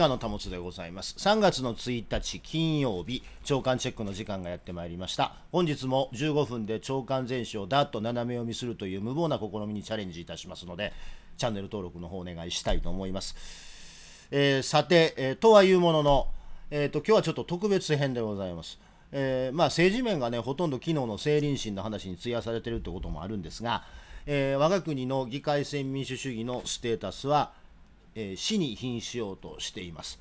菅野保でございます3月の1日金曜日朝刊チェックの時間がやってまいりました本日も15分で長官全史をダッと斜め読みするという無謀な試みにチャレンジいたしますのでチャンネル登録の方お願いしたいと思います、えー、さて、えー、とはいうものの、えーと、と今日はちょっと特別編でございますえー、まあ、政治面がねほとんど昨日の政倫審の話に費やされているということもあるんですが、えー、我が国の議会選民主主義のステータスはえー、死に瀕しようとしています。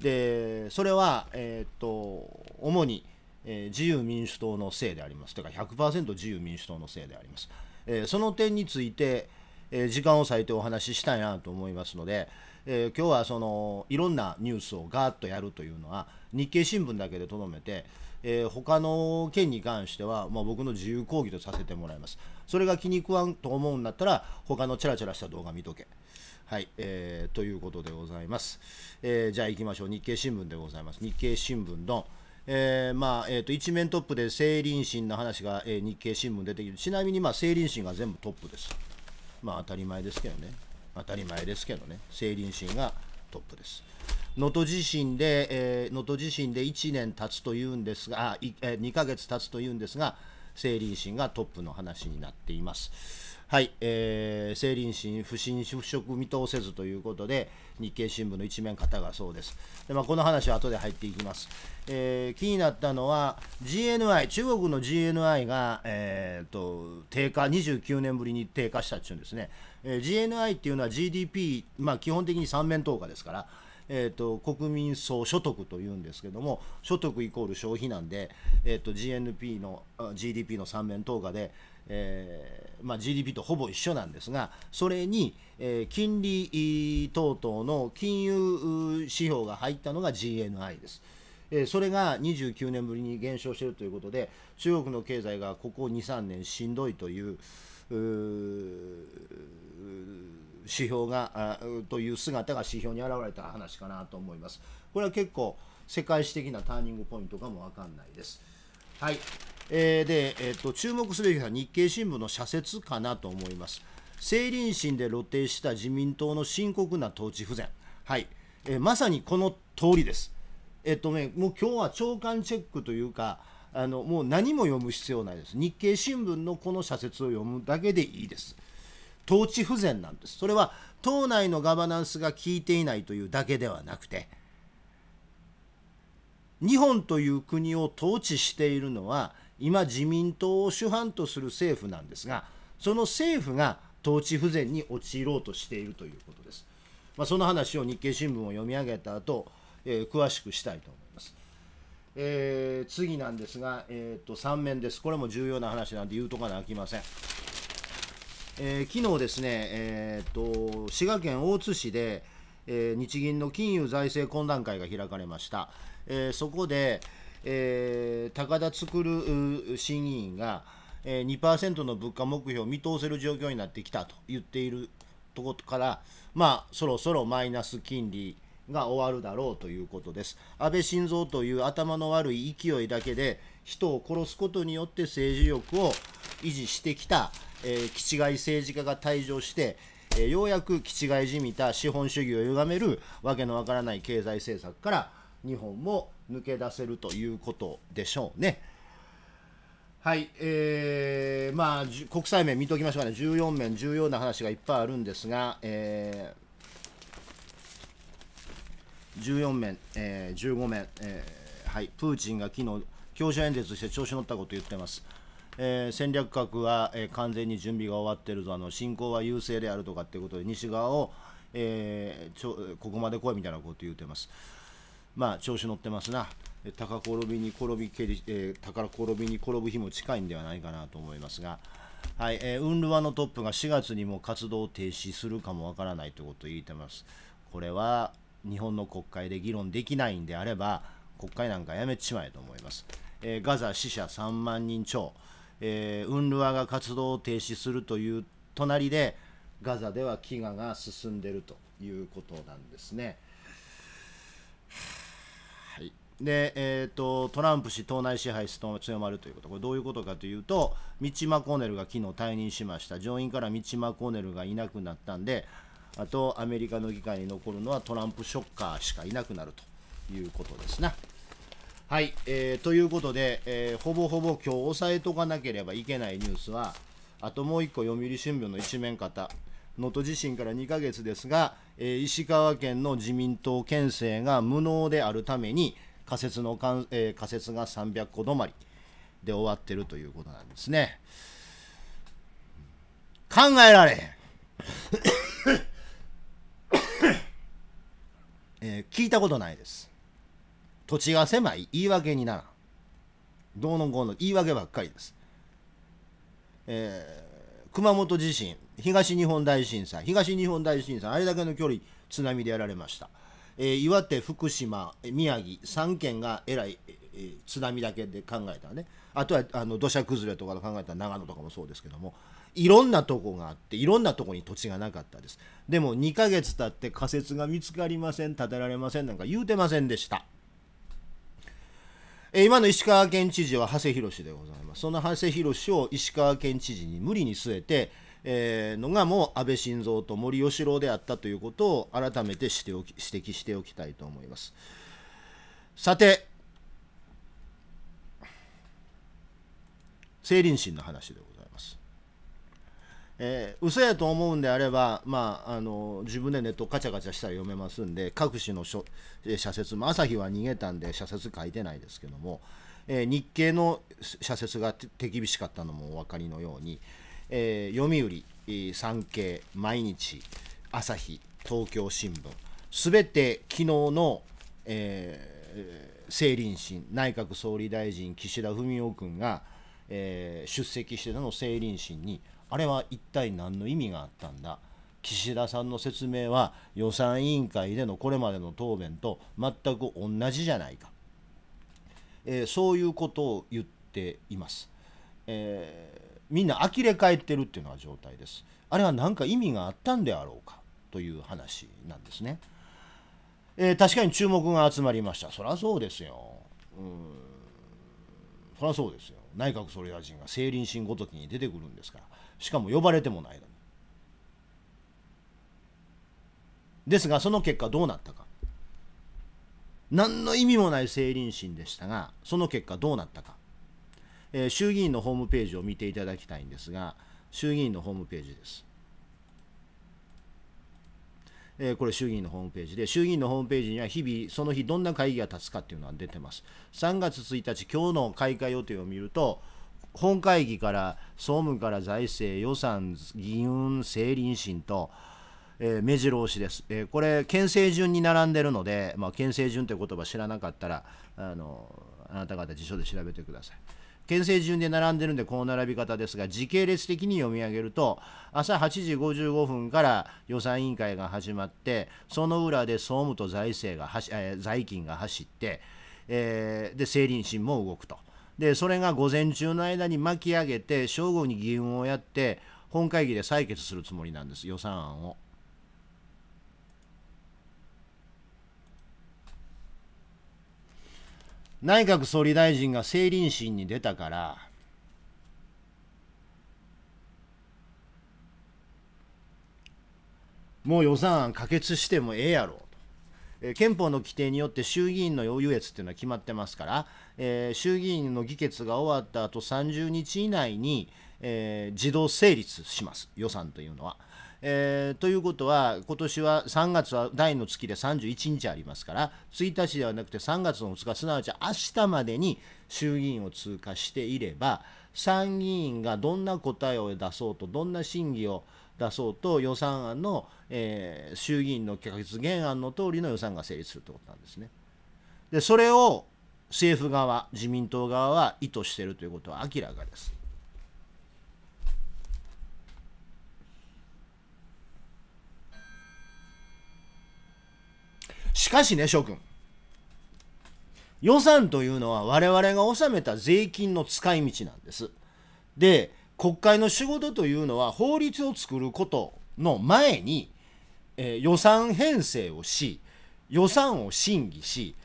でそれは、えー、っと主に、えー、自由民主党のせいでありますというか100%自由民主党のせいであります。えその点について、え時間を割いてお話ししたいなと思いますので、え今日はそのいろんなニュースをガーッとやるというのは日経新聞だけでとどめて、えー、他の件に関しては、まあ、僕の自由講義とさせてもらいます。それが気に食わんと思うんだったら、他のチャラチャラした動画見とけ。はい、えー、ということでございます。えー、じゃあ行きましょう。日経新聞でございます。日経新聞の、えー、まあ、えっ、ー、と、一面トップで成林審の話が、えー、日経新聞出てきて、ちなみに、まあ、成林審が全部トップです。まあ、当たり前ですけどね。当たり前ですけどね。成林審がトップです。能登地震で、えー、能登地震で1年経つというんですが、あ、えー、2ヶ月経つというんですが、成林審がトップの話になっています。はい、えー、成林審、不審、不職見通せずということで、日経新聞の一面方がそうです。でまあ、この話は後で入っていきます。えー、気になったのは、GNI、中国の GNI が、えーと、低下、29年ぶりに低下したっていうんですね。えー、GNI っていうのは GDP、まあ、基本的に3面等価ですから、えーと、国民総所得というんですけども所得イコール消費なんで、えーと、GNP の GDP の3面等価で、えーまあ、GDP とほぼ一緒なんですが、それに、えー、金利等々の金融指標が入ったのが GNI です。えー、それが29年ぶりに減少しているということで、中国の経済がここ2、3年しんどいという。う指標がという姿が指標に表れた話かなと思います。これは結構世界史的なターニングポイントかもわかんないです。はい。えー、で、えー、と注目すべきは日経新聞の社説かなと思います政倫審で露呈した自民党の深刻な統治不全、はいえー、まさにこの通りです、えっ、ー、とね、もう今日は長官チェックというかあのもう何も読む必要ないです日経新聞のこの社説を読むだけでいいです統治不全なんですそれは党内のガバナンスが効いていないというだけではなくて日本という国を統治しているのは今自民党を主犯とする政府なんですがその政府が統治不全に陥ろうとしているということです、まあ、その話を日経新聞を読み上げた後、えー、詳しくしたいと思います、えー、次なんですが、えー、と3面ですこれも重要な話なんで言うとかなきませんえー、昨日ですね、えーと、と滋賀県大津市で、えー、日銀の金融財政懇談会が開かれました、えー、そこで、えー、高田作審議員が、えー、2%の物価目標を見通せる状況になってきたと言っているところから、まあ、そろそろマイナス金利が終わるだろうということです。安倍晋三という頭の悪い勢いだけで人を殺すことによって政治力を維持してきた、えー、基地外政治家が退場して、えー、ようやく基地外じみた資本主義を歪めるわけのわからない経済政策から日本も抜け出せるということでしょうね。はい、えー、まあ、国際面見ておきましょうかね、14面、重要な話がいっぱいあるんですが、えー、14面、えー、15面、えーはい、プーチンが昨日教書演説して調子乗ったこと言ってます。えー、戦略核は、えー、完全に準備が終わってるぞあの進行は優勢であるとかっていうことで西側を、えー、ちょここまで来いみたいなこと言ってます。まあ、調子乗ってますな。高転びに転びけり、えー、転びに転ぶ日も近いんではないかなと思いますが、はいえー、ウンルワのトップが4月にも活動を停止するかもわからないということを言ってます。これは日本の国会で議論できないんであれば、国会なんかやめちまえと思います。えー、ガザ死者3万人超、えー、ウンルワが活動を停止するという隣で、ガザでは飢餓が進んでいるということなんですね。で、えーと、トランプ氏党内支配強まるということ、これどういうことかというと、ミッチ・マコーネルが昨日退任しました、上院からミッチ・マコーネルがいなくなったんで、あとアメリカの議会に残るのはトランプショッカーしかいなくなるということですな、はい、えー、ということで、えー、ほぼほぼ今日押さえとかなければいけないニュースは、あともう1個、読売新聞の一面方、能登地震から2ヶ月ですが、えー、石川県の自民党県政が無能であるために、仮説のかん、えー、仮設が300個止まりで終わってるということなんですね。考えられへん えー、聞いたことないです。土地が狭い言い訳にならん。どうのこうの言い訳ばっかりです。えー、熊本地震、東日本大震災、東日本大震災、あれだけの距離津波でやられました。えー、岩手、福島、宮城、3県がえらい、えー、津波だけで考えたらね、あとはあの土砂崩れとかの考えたら長野とかもそうですけども、いろんなとこがあって、いろんなとこに土地がなかったです。でも2ヶ月経って仮説が見つかりません、建てられませんなんか言うてませんでした。え今の石川県知事は長谷博でございます。その長谷博を石川県知事に無理に据えて、えー、のがもう安倍晋三と森喜朗であったということを改めてしておき指摘しておきたいと思います。さて、政倫審の話でございます。えー、嘘やと思うんであれば、まあ、あの自分でネットカチャカチャしたら読めますんで各紙の書、えー、社説、まあ、朝日は逃げたんで社説書いてないですけども、えー、日経の社説が手厳しかったのもお分かりのように、えー、読売、産経、毎日、朝日、東京新聞、すべて昨日の、えー、政林審、内閣総理大臣、岸田文雄君が、えー、出席しての政林審に、あれは一体何の意味があったんだ。岸田さんの説明は予算委員会でのこれまでの答弁と全く同じじゃないか、えー、そういうことを言っています。えーみんな呆れ返ってるっていうのが状態です。あれは何か意味があったんであろうかという話なんですね。えー、確かに注目が集まりました。そりゃそうですよ。うん。そりゃそうですよ。内閣総理大臣が政倫審ごときに出てくるんですから。しかも呼ばれてもないのに。ですが、その結果どうなったか。何の意味もない政倫審でしたが、その結果どうなったか。え衆議院のホームページを見ていただきたいんですが、衆議院のホームページです。えこれ衆議院のホームページで、衆議院のホームページには日々、その日どんな会議が立つかっていうのは出てます。3月1日、今日の開会予定を見ると、本会議から総務から財政、予算、議運、政倫審と、えー、目白押しです、えー、これ、県政順に並んでるので、まあ、県政順という言葉知らなかったらあの、あなた方辞書で調べてください。県政順で並んでるんでこの並び方ですが時系列的に読み上げると朝8時55分から予算委員会が始まってその裏で総務と財政がえ財金が走って、えー、で政倫審も動くとでそれが午前中の間に巻き上げて正午に議運をやって本会議で採決するつもりなんです予算案を。内閣総理大臣が政倫審に出たから、もう予算案可決してもええやろえ憲法の規定によって衆議院の優越っていうのは決まってますから、えー、衆議院の議決が終わった後30日以内に、えー、自動成立します予算というのは。えー、ということは、今年は3月は第の月で31日ありますから、1日ではなくて3月の2日、すなわち明日までに衆議院を通過していれば、参議院がどんな答えを出そうと、どんな審議を出そうと、予算案の、えー、衆議院の決原案の通りの予算が成立するということなんですね。でそれを政府側、自民党側は意図しているということは明らかです。しかしね、諸君。予算というのは我々が納めた税金の使い道なんです。で、国会の仕事というのは法律を作ることの前に、えー、予算編成をし、予算を審議し、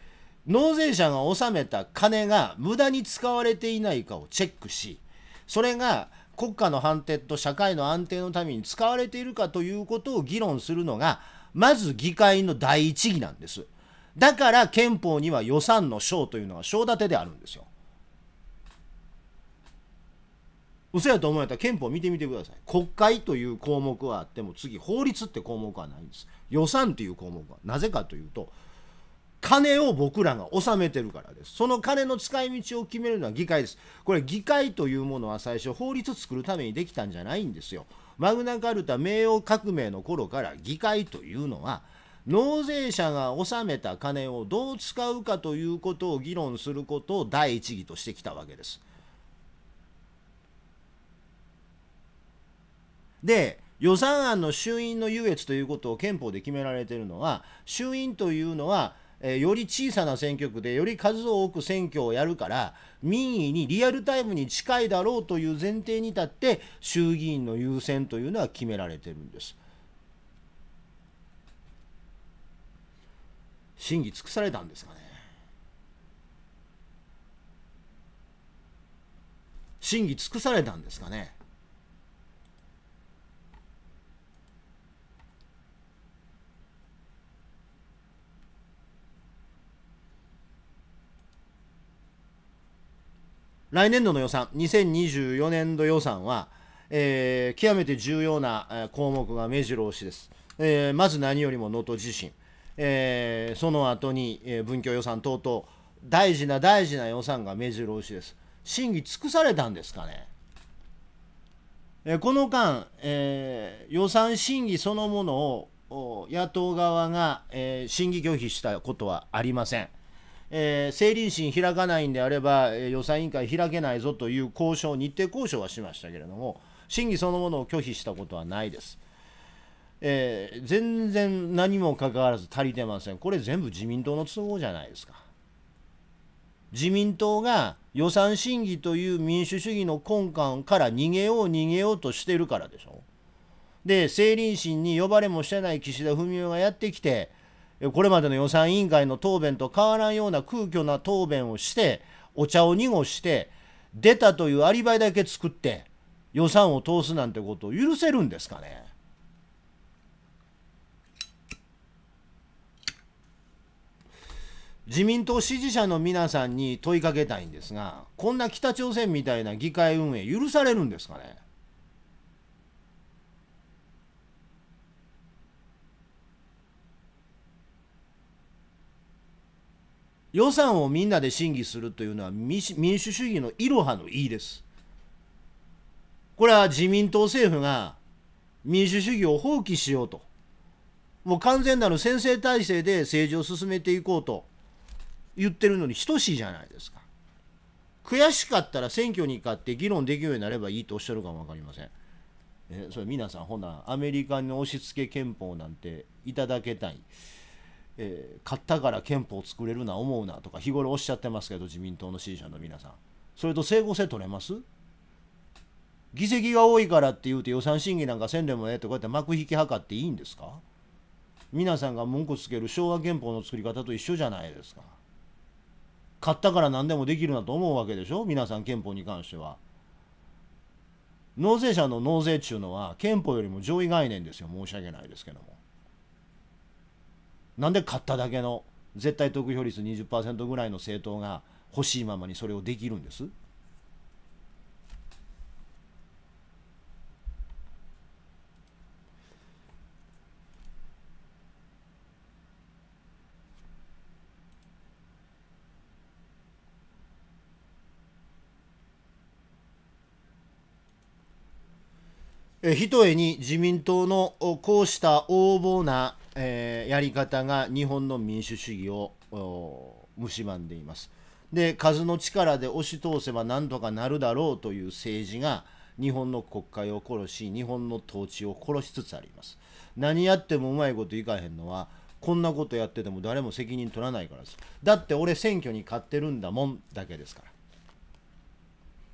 納税者が納めた金が無駄に使われていないかをチェックし、それが国家の判定と社会の安定のために使われているかということを議論するのがまず議会の第一義なんです。だから憲法には予算の章というのは章立てであるんですよ。嘘やと思えたら憲法見てみてください。国会という項目はあっても次法律って項目はないんです。予算という項目はなぜかというと金を僕らが納めてるからです。その金の使い道を決めるのは議会です。これ議会というものは最初法律作るためにできたんじゃないんですよ。マグナカルタ名誉革命の頃から議会というのは納税者が納めた金をどう使うかということを議論することを第一義としてきたわけです。で予算案の衆院の優越ということを憲法で決められているのは衆院というのはえー、より小さな選挙区でより数多く選挙をやるから民意にリアルタイムに近いだろうという前提に立って衆議院の優先というのは決められてるんです。審議尽くされたんですかね。審議尽くされたんですかね。来年度の予算、2024年度予算は、えー、極めて重要な項目が目白押しです。えー、まず何よりも能登地震、えー、その後に、え文教予算等々、大事な大事な予算が目白押しです。審議尽くされたんですかね。えこの間、えー、予算審議そのものを野党側が、えー、審議拒否したことはありません。えー、政倫審開かないんであれば、えー、予算委員会開けないぞという交渉、日程交渉はしましたけれども、審議そのものを拒否したことはないです。えー、全然何もかかわらず足りてません。これ全部自民党の都合じゃないですか。自民党が予算審議という民主主義の根幹から逃げよう逃げようとしてるからでしょ。で、政倫審に呼ばれもしてない岸田文雄がやってきて、これまでの予算委員会の答弁と変わらんような空虚な答弁をして、お茶を濁して、出たというアリバイだけ作って、予算を通すなんてことを許せるんですかね。自民党支持者の皆さんに問いかけたいんですが、こんな北朝鮮みたいな議会運営許されるんですかね。予算をみんなで審議するというのは民主主義のいろはのいいです。これは自民党政府が民主主義を放棄しようと、もう完全なる先制体制で政治を進めていこうと言ってるのに等しいじゃないですか。悔しかったら選挙に勝って議論できるようになればいいとおっしゃるかも分かりません。えそれ皆さんほなアメリカの押し付け憲法なんていただけたい。えー、買ったから憲法作れるな思うなとか日頃おっしゃってますけど自民党の支持者の皆さんそれと整合性取れます議席が多いからって言うて予算審議なんかせんでもええってこうやって幕引き図っていいんですか皆さんが文句つける昭和憲法の作り方と一緒じゃないですか買ったから何でもできるなと思うわけでしょ皆さん憲法に関しては納税者の納税っちゅうのは憲法よりも上位概念ですよ申し訳ないですけどもなんで勝っただけの絶対得票率20%ぐらいの政党が欲しいままにそれをできるんですひとえに自民党のこうした横暴な、えー、やり方が日本の民主主義を蝕んでいます。で数の力で押し通せば何とかなるだろうという政治が日本の国会を殺し日本の統治を殺しつつあります。何やってもうまいこといかへんのはこんなことやってても誰も責任取らないからです。だって俺選挙に勝ってるんだもんだけですか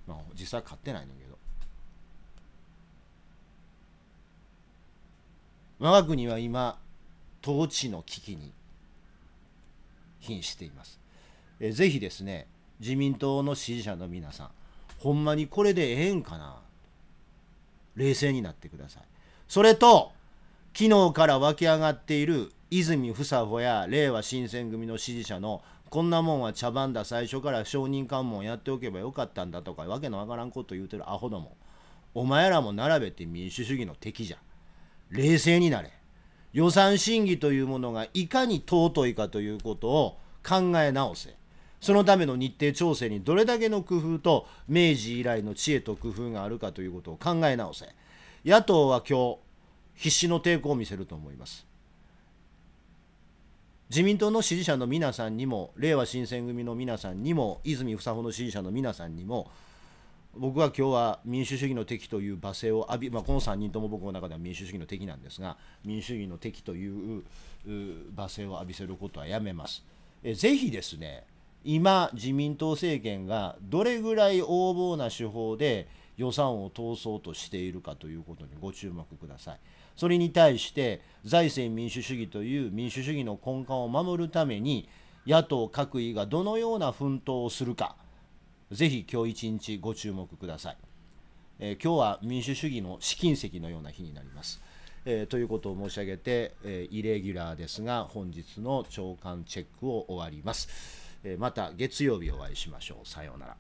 ら。まあ、実際勝ってないんだけど。我が国は今統治の危機に瀕しています。えぜひですね自民党の支持者の皆さんほんまにこれでええんかな冷静になってください。それと昨日から湧き上がっている泉房穂やれいわ新選組の支持者のこんなもんは茶番だ最初から証人喚問やっておけばよかったんだとかわけのわからんこと言うてるアホどもお前らも並べて民主主義の敵じゃ。冷静になれ予算審議というものがいかに尊いかということを考え直せそのための日程調整にどれだけの工夫と明治以来の知恵と工夫があるかということを考え直せ野党は今日必死の抵抗を見せると思います自民党の支持者の皆さんにも、れいわ新選組の皆さんにも、泉房穂の支持者の皆さんにも、僕は今日は民主主義の敵という罵声を浴び、まあ、この3人とも僕の中では民主主義の敵なんですが民主主義の敵という罵声を浴びせることはやめます。えぜひですね今自民党政権がどれぐらい横暴な手法で予算を通そうとしているかということにご注目ください。それに対して財政民主主義という民主主義の根幹を守るために野党各位がどのような奮闘をするか。ぜひ今日一日ご注目ください、えー、今日は民主主義の試金石のような日になります、えー、ということを申し上げて、えー、イレギュラーですが本日の朝刊チェックを終わります、えまた月曜日お会いしましょうさようなら